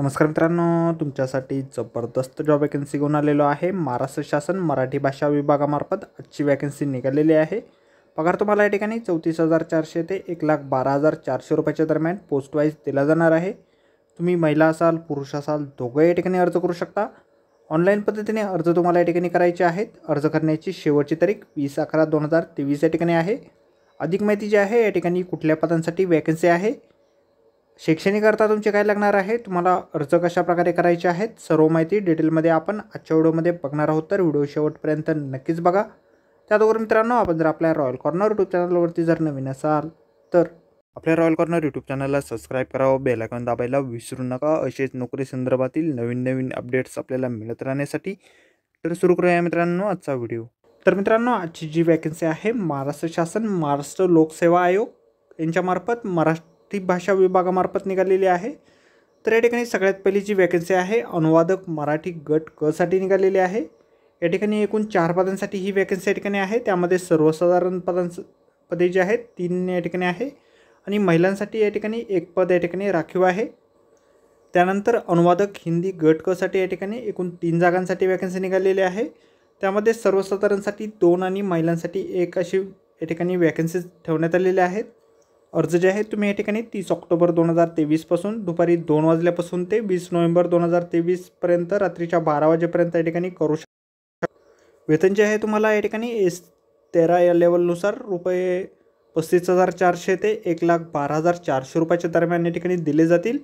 नमस्कार मित्रांनो तुमच्यासाठी जबरदस्त जॉब वॅकन्सी घेऊन आलेलो आहे महाराष्ट्र शासन मराठी भाषा विभागामार्फत आजची वॅकन्सी निघालेली आहे पगार तुम्हाला या ठिकाणी चौतीस हजार चारशे ते एक लाख बारा हजार चारशे रुपयाच्या दरम्यान पोस्ट दिला जाणार आहे तुम्ही महिला असाल पुरुष असाल दोघं या ठिकाणी अर्ज करू शकता ऑनलाईन पद्धतीने अर्ज तुम्हाला या ठिकाणी करायचे आहेत अर्ज करण्याची शेवटची तारीख वीस अकरा दोन हजार तेवीस या ठिकाणी आहे अधिक माहिती जी आहे या ठिकाणी कुठल्या पदांसाठी वॅकन्सी आहे शैक्षणिकरता तुमचे काय लागणार आहे तुम्हाला अर्ज कशा प्रकारे करायचे आहेत सर्व माहिती डिटेलमध्ये आपण आजच्या व्हिडिओमध्ये बघणार आहोत तर व्हिडिओ शेवटपर्यंत नक्कीच बघा त्याचबरोबर मित्रांनो आपण जर आपल्या रॉयल कॉर्नर यूट्यूब चॅनलवरती जर नवीन असाल तर आपल्या रॉयल कॉर्नर यूट्यूब चॅनलला सबस्क्राईब करावं बेलायकॉन दाबायला विसरू नका असेच नोकरी संदर्भातील नवीन नवीन अपडेट्स आपल्याला मिळत राहण्यासाठी तर सुरू करूया मित्रांनो आजचा व्हिडिओ तर मित्रांनो आजची जी वॅकन्सी आहे महाराष्ट्र शासन महाराष्ट्र लोकसेवा आयोग यांच्यामार्फत महाराष्ट्र ती भाषा विभागामार्फत निघालेली आहे तर या ठिकाणी सगळ्यात पहिली जी वॅकन्सी आहे अनुवादक मराठी गट कसाठी निघालेली आहे या ठिकाणी एकूण चार पदांसाठी ही वॅकन्सी या ठिकाणी आहे त्यामध्ये सर्वसाधारण पदांस पदे जी आहेत तीन या ठिकाणी आहे आणि महिलांसाठी या ठिकाणी एक पद या ठिकाणी राखीव आहे त्यानंतर अनुवादक हिंदी गट कसाठी या ठिकाणी एकूण तीन जागांसाठी वॅकन्सी निघालेली आहे त्यामध्ये सर्वसाधारणसाठी दोन आणि महिलांसाठी एक अशी या ठिकाणी वॅकन्सीज ठेवण्यात आलेल्या आहेत अर्ज जे आहे तुम्ही या ठिकाणी तीस ऑक्टोबर दोन हजार तेवीसपासून दुपारी दोन वाजल्यापासून ते वीस नोव्हेंबर दोन हजार तेवीसपर्यंत रात्रीच्या बारा वाजेपर्यंत या ठिकाणी करू शकता वेतन जे आहे तुम्हाला या ठिकाणी एस तेरा या लेवलनुसार रुपये पस्तीस हजार चारशे ते एक लाख बारा हजार चारशे रुपयाच्या दरम्यान या ठिकाणी दिले जातील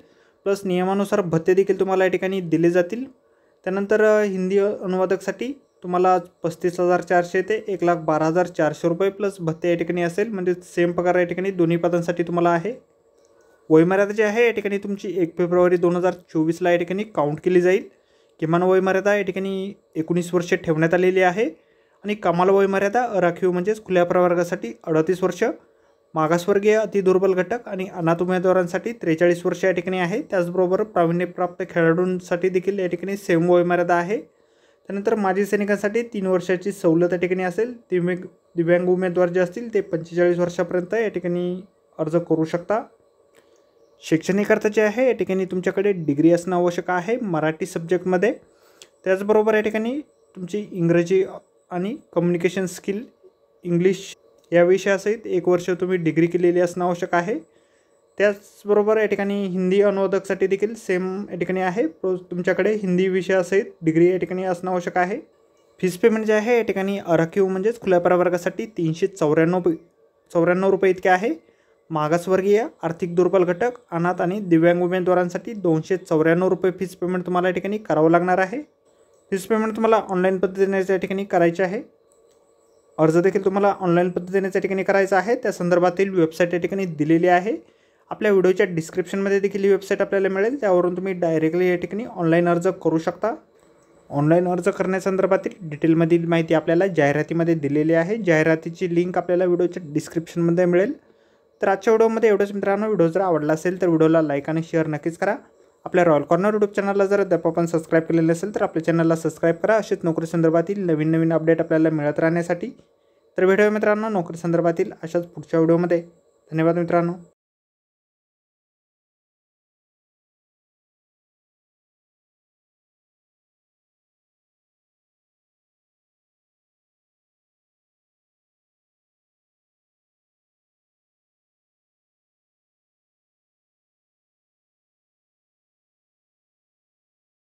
प्लस नियमानुसार भत्ते देखील तुम्हाला या ठिकाणी दिले जातील त्यानंतर हिंदी अनुवादकसाठी तुम्हाला पस्तीस हजार चारशे ते एक लाख बारा हजार चारशे रुपये प्लस भत्ते या ठिकाणी असेल म्हणजे सेम पगार या ठिकाणी दोन्ही पदांसाठी तुम्हाला आहे वयमर्यादा जी आहे या ठिकाणी तुमची एक फेब्रुवारी दोन हजार चोवीसला या ठिकाणी काउंट केली जाईल किमान वयमर्यादा या ठिकाणी एकोणीस वर्षे ठेवण्यात आलेली आहे आणि कमाल वयमर्यादा राखीव म्हणजेच खुल्या प्रवर्गासाठी अडतीस वर्ष मागासवर्गीय अतिदुर्बल घटक आणि अनाथ उमेदवारांसाठी त्रेचाळीस वर्ष या ठिकाणी आहे त्याचबरोबर प्रावीण्यप्राप्त खेळाडूंसाठी देखील या ठिकाणी सेम वयमर्यादा आहे त्यानंतर माजी सैनिकांसाठी तीन वर्षाची सवलत या ठिकाणी असेल दिव्यांग दिव्यांग उमेदवार जे असतील ते पंचेचाळीस वर्षापर्यंत या ठिकाणी अर्ज करू शकता शैक्षणिक अर्थ जे आहे या ठिकाणी तुमच्याकडे डिग्री असणं आवश्यक आहे मराठी सब्जेक्टमध्ये त्याचबरोबर या ठिकाणी तुमची इंग्रजी आणि कम्युनिकेशन स्किल इंग्लिश या विषयासहित एक वर्ष तुम्ही डिग्री केलेली असणं आवश्यक आहे त्याचबरोबर या ठिकाणी हिंदी अनुवादकसाठी देखील सेम या ठिकाणी आहे प्रो तुमच्याकडे हिंदी विषयासहित डिग्री या ठिकाणी असणं आवश्यक आहे फीस पेमेंट जे आहे या ठिकाणी अराखीव म्हणजेच खुल्या प्रवर्गासाठी तीनशे चौऱ्याण्णव चौऱ्याण्णव रुपये इतके आहे मागासवर्गीय आर्थिक दुर्बल घटक अनाथ आणि दिव्यांग उमेदवारांसाठी दोनशे चौऱ्याण्णव रुपये फीस पेमेंट तुम्हाला या ठिकाणी करावं लागणार आहे फीस पेमेंट तुम्हाला ऑनलाईन पद्धतीने या ठिकाणी करायचे आहे अर्ज देखील तुम्हाला ऑनलाईन पद्धतीने या ठिकाणी करायचा आहे त्या संदर्भातील वेबसाईट या ठिकाणी दिलेली आहे आपल्या व्हिडिओच्या डिस्क्रिप्शनमध्ये देखील ही वेबसाईट आपल्याला मिळेल त्यावरून तुम्ही डायरेक्टली या ठिकाणी ऑनलाईन अर्ज करू शकता ऑनलाईन अर्ज करण्यासंदर्भातील डिटेलमधील माहिती आपल्याला जाहिरातीमध्ये दिलेली आहे जाहिरातीची लिंक आपल्याला व्हिडिओच्या डिस्क्रिप्शनमध्ये मिळेल तर आजच्या व्हिडिओमध्ये एवढंच मित्रांनो व्हिडिओ जर आवडला असेल तर व्हिडिओला लाईक आणि शेअर नक्कीच करा आपल्या रॉयल कॉर्नर यूट्यूब चॅनलला जर अद्याप आपण सबस्क्राईब केलेलं असेल तर आपल्या चॅनलला सबस्क्राईब करा असेच नोकरी संदर्भातील नवीन नवीन अपडेट आपल्याला मिळत राहण्यासाठी तर भेटूया मित्रांनो नोकरी संदर्भातील अशाच पुढच्या व्हिडिओमध्ये धन्यवाद मित्रांनो